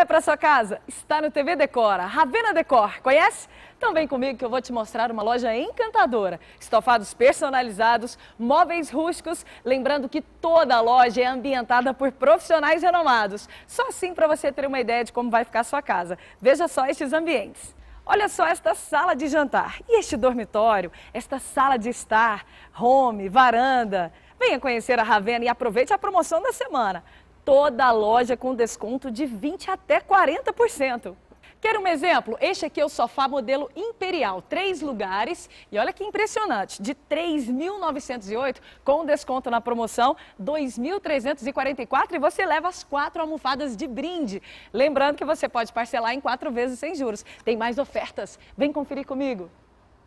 É para sua casa? Está no TV Decora, Ravena Decor. Conhece? Então vem comigo que eu vou te mostrar uma loja encantadora. Estofados personalizados, móveis rústicos, lembrando que toda a loja é ambientada por profissionais renomados. Só assim para você ter uma ideia de como vai ficar a sua casa. Veja só estes ambientes. Olha só esta sala de jantar e este dormitório, esta sala de estar, home, varanda. Venha conhecer a Ravena e aproveite a promoção da semana toda a loja com desconto de 20% até 40%. Quer um exemplo? Este aqui é o sofá modelo imperial, três lugares. E olha que impressionante, de 3.908, com desconto na promoção, 2.344 e você leva as quatro almofadas de brinde. Lembrando que você pode parcelar em quatro vezes sem juros. Tem mais ofertas. Vem conferir comigo.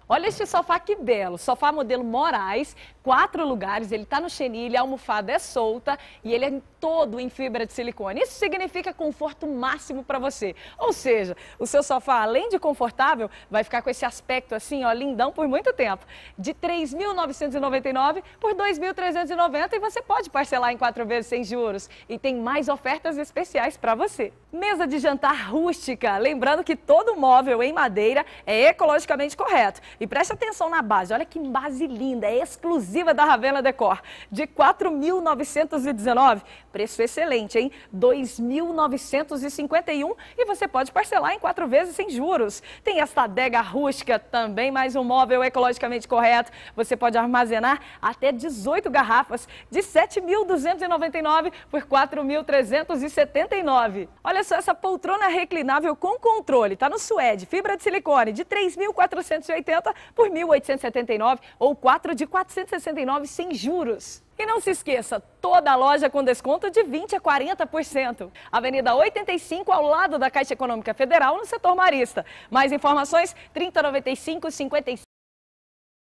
Olha este sofá que belo, sofá modelo Moraes, quatro lugares, ele está no chenille, a almofada é solta e ele é todo em fibra de silicone. Isso significa conforto máximo para você. Ou seja, o seu sofá, além de confortável, vai ficar com esse aspecto assim, ó, lindão por muito tempo. De 3.999 por 2.390 e você pode parcelar em quatro vezes sem juros. E tem mais ofertas especiais para você. Mesa de jantar rústica, lembrando que todo móvel em madeira é ecologicamente correto. E preste atenção na base, olha que base linda, é exclusiva da Ravena Decor. De 4.919, preço excelente, hein? 2.951 e você pode parcelar em quatro vezes sem juros. Tem esta adega rústica também, mais um móvel ecologicamente correto. Você pode armazenar até 18 garrafas de 7.299 por 4.379. Olha só essa poltrona reclinável com controle, tá no suede, fibra de silicone de 3.480 50 por 1.879 ou 4 de 469 sem juros. E não se esqueça, toda a loja com desconto de 20% a 40%. Avenida 85, ao lado da Caixa Econômica Federal, no setor marista. Mais informações, 3095 55